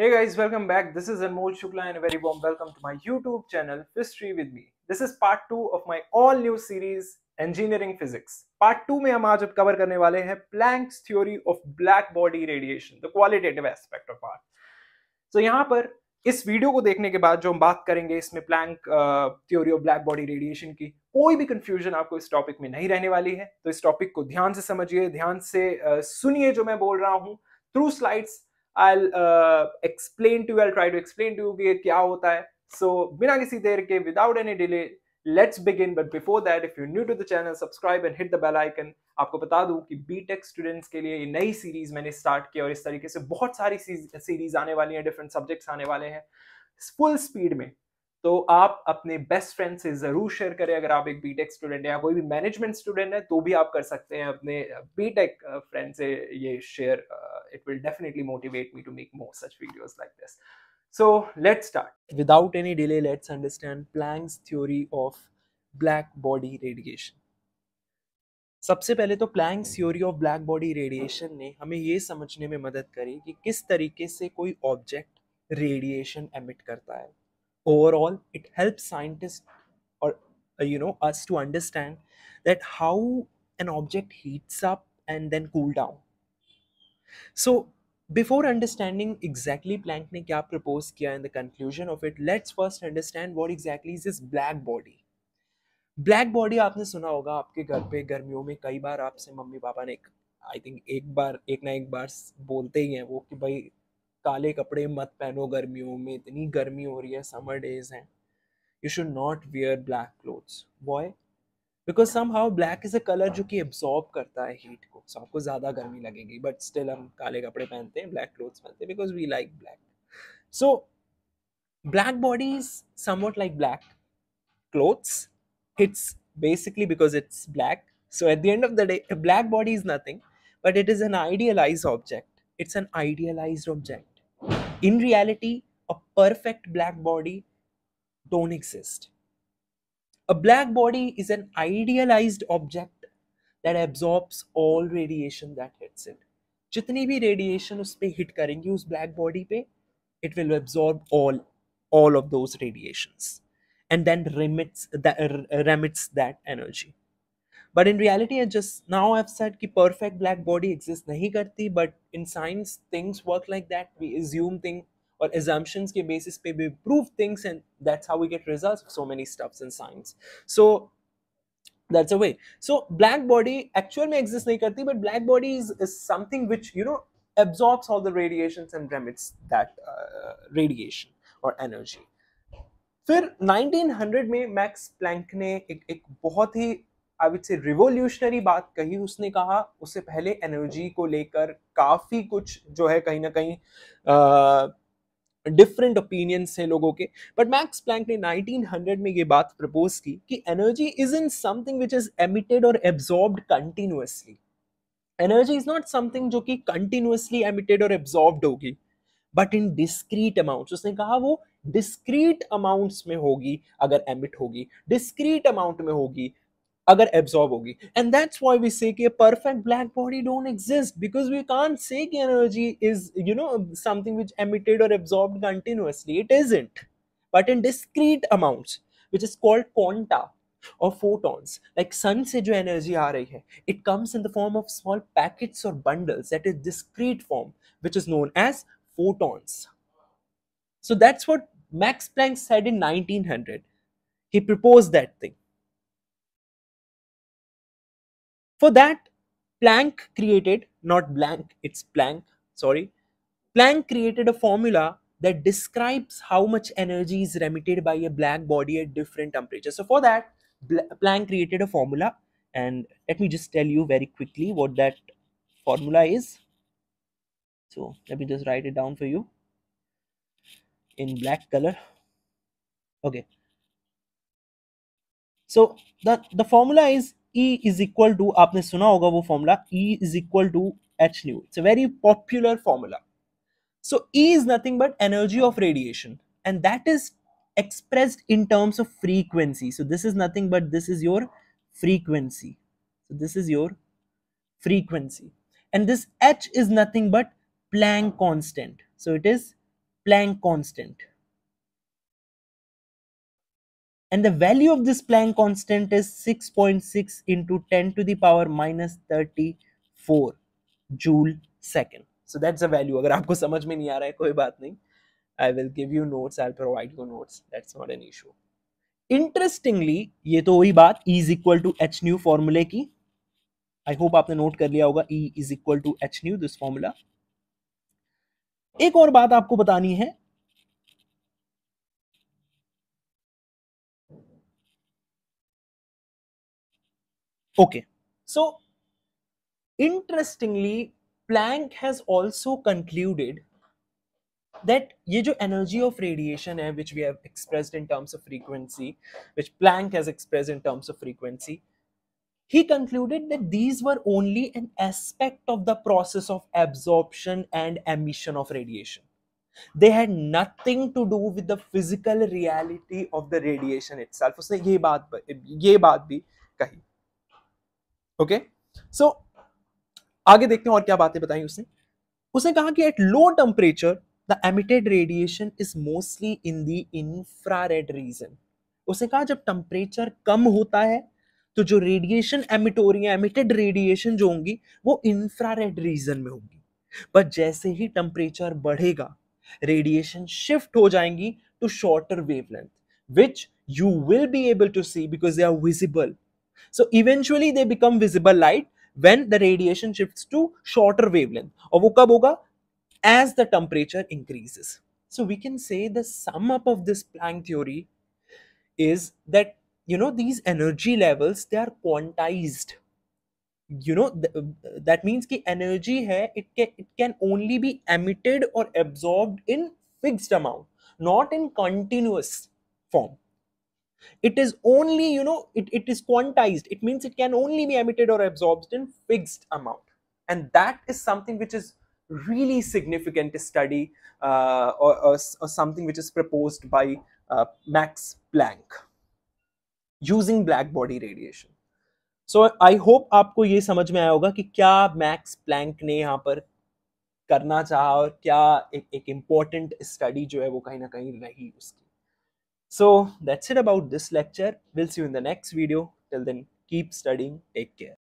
Hey guys, welcome back. This is Anmol Shukla and a very warm welcome to my YouTube channel, History with Me. This is part two of my all new series, Engineering Physics. Part two में हम आज अब cover करने वाले हैं Planck's theory of black body radiation, the qualitative aspect of part So यहाँ पर इस वीडियो को देखने के बाद जो हम बात करेंगे इसमें Planck theory of black body radiation की कोई भी कंफ्यूजन आपको इस टॉपिक में नहीं रहने वाली है तो इस टॉपिक को ध्यान से समझिए ध्यान से uh, सुनिए जो मैं बोल रहा हूँ through slides I explain to I try to explain to कि क्या होता है सो so, बिना किसी देर के without any delay let's begin but before that if you new to the channel subscribe and hit the bell icon आपको बता दूं कि बी टेक स्टूडेंट्स के लिए ये नई सीरीज मैंने स्टार्ट की और इस तरीके से बहुत सारी सीरीज आने वाली हैं डिफरेंट सब्जेक्ट्स आने वाले हैं फुल स्पीड में तो आप अपने बेस्ट फ्रेंड से जरूर शेयर करें अगर आप एक बीटेक स्टूडेंट है या कोई भी मैनेजमेंट स्टूडेंट है तो भी आप कर सकते हैं अपने बीटेक फ्रेंड uh, से ये share it will definitely motivate me to make more such videos like this so let's start without any delay let's understand planck's theory of black body radiation सबसे पहले तो Planck theory of black body radiation ने हमें ये समझने में मदद करी कि किस तरीके से कोई ऑब्जेक्ट रेडिएशन एमिट करता है ओवरऑल इट हेल्प साइंटिस्ट और you know us to understand that how an object heats up and then cool down so before understanding exactly Planck ने क्या प्रपोज किया in the conclusion of it let's first understand what exactly is is black body black body आपने सुना होगा आपके घर पे गर्मियों में कई बार आपसे मम्मी पापा ने आई थिंक एक बार एक ना एक बार बोलते ही हैं वो कि भाई काले कपड़े मत पहनो गर्मियों में इतनी गर्मी हो रही है समर डेज हैं you should not wear black clothes why because somehow black is a colour जो कि एब्जॉर्ब करता है हीट को सो आपको ज़्यादा गर्मी लगेगी बट स्टिल हम काले कपड़े पहनते हैं ब्लैक क्लोथ्स पहनते हैं because we like black so black body is somewhat like black clothes it's basically because it's black so at the end of the day black body is nothing but it is an idealise object it's an idealise object in reality a perfect black body don't exist A black body is an idealized object that absorbs all radiation that hits it. Jitni bhi radiation us pe hit karengi us black body pe, it will absorb all, all of those radiations and then remits that, uh, that energy. But in reality, I just now I've said that perfect black body exists nahi karti, but in science, things work like that. We assume things, और assumptions के basis पे we prove things and that's how we get result so many stuffs in science so that's a way so black body actual में exist नहीं करती but black body is is something which you know absorbs all the radiation and remits that radiation और energy फिर 1900 में max Planck ने एक एक बहुत ही आई विद से रिवोल्यूशनरी बात कही उसने कहा उससे पहले एनर्जी को लेकर काफ़ी कुछ जो है कहीं ना कहीं uh, डिफरेंट ओपिनियंस हैं लोगों के बट मैक्स प्लैंक ने 1900 में ये बात प्रपोज की कि energy is in something which is emitted और absorb continuously energy is not something जो कि कंटिन्यूसली एमिटेड और एब्जॉर्ब होगी बट इन डिस्क्रीट अमाउंट उसने कहा वो डिस्क्रीट अमाउंट्स में होगी अगर एमिट होगी डिस्क्रीट अमाउंट में होगी अगर एब्जॉर्ब होगी and that's why we say कि perfect black body don't exist because we can't say कि energy is you know something which emitted और absorbed continuously it isn't but in discrete amounts which is called quanta और photons like sun से जो energy आ रही है it comes in the form of small packets और bundles that is discrete form which is known as photons so that's what Max Planck said in 1900. He proposed that thing For that, Planck created, not blank, it's Planck, sorry. Planck created a formula that describes how much energy is remitted by a black body at different temperatures. So for that, Planck created a formula and let me just tell you very quickly what that formula is. So let me just write it down for you in black color. Okay. So the, the formula is E is equal to आपने सुना होगा वो formula E is equal to H nu it's a very popular formula so E is nothing but energy of radiation and that is expressed in terms of frequency so this is nothing but this is your frequency so this is your frequency and this h is nothing but Planck constant so it is Planck constant and the value of this Planck constant is 6.6 .6 into 10 to the power minus 34 joule second. So that's the value. अगर आपको समझ में नहीं आ रहा है कोई बात नहीं I will give you notes I provide you notes that's not an issue interestingly ये तो वही बात E is equal to H nu फॉर्मूले की आई होप आपने नोट कर लिया होगा E is equal to H nu this formula एक और बात आपको बतानी है Okay, so interestingly, Planck has also concluded that ये energy of radiation which we have expressed in terms of frequency, which Planck has expressed in terms of frequency, he concluded that these were only an aspect of the process of absorption and emission of radiation. They had nothing to do with the physical reality of the radiation itself. उसने ये बात ये बात भी कही okay so आगे देखते हैं और क्या बातें बताई उसने उसने कहा कि at low temperature the emitted radiation is mostly in the infrared region उसने कहा जब टेम्परेचर कम होता है तो जो रेडिएशन एमिट हो रही है एमिटेड रेडिएशन जो होंगी वो इंफ्रारेड रीजन में होंगी पर जैसे ही टेम्परेचर बढ़ेगा रेडिएशन शिफ्ट हो जाएंगी to shorter wavelength which you will be able to see because they are visible So eventually they become visible light when the radiation shifts to shorter wavelength. Or wo kab As the temperature increases. So we can say the sum up of this Planck theory is that you know these energy levels they are quantized. You know th uh, that means ki energy hai it can it can only be emitted or absorbed in fixed amount, not in continuous form it is only you know it, it is quantized it means it can only be emitted or absorbed in fixed amount and that is something which is really significant to study uh, or, or, or, something which is proposed by uh, max planck using black body radiation so I hope आपको ये समझ में आया होगा कि क्या max Planck ने यहाँ पर करना चाहा और क्या एक एक स्टडी जो है वो कहीं ना कहीं रही उसकी so that's it about this lecture. We'll see you in the next video. Till then, keep studying. Take care.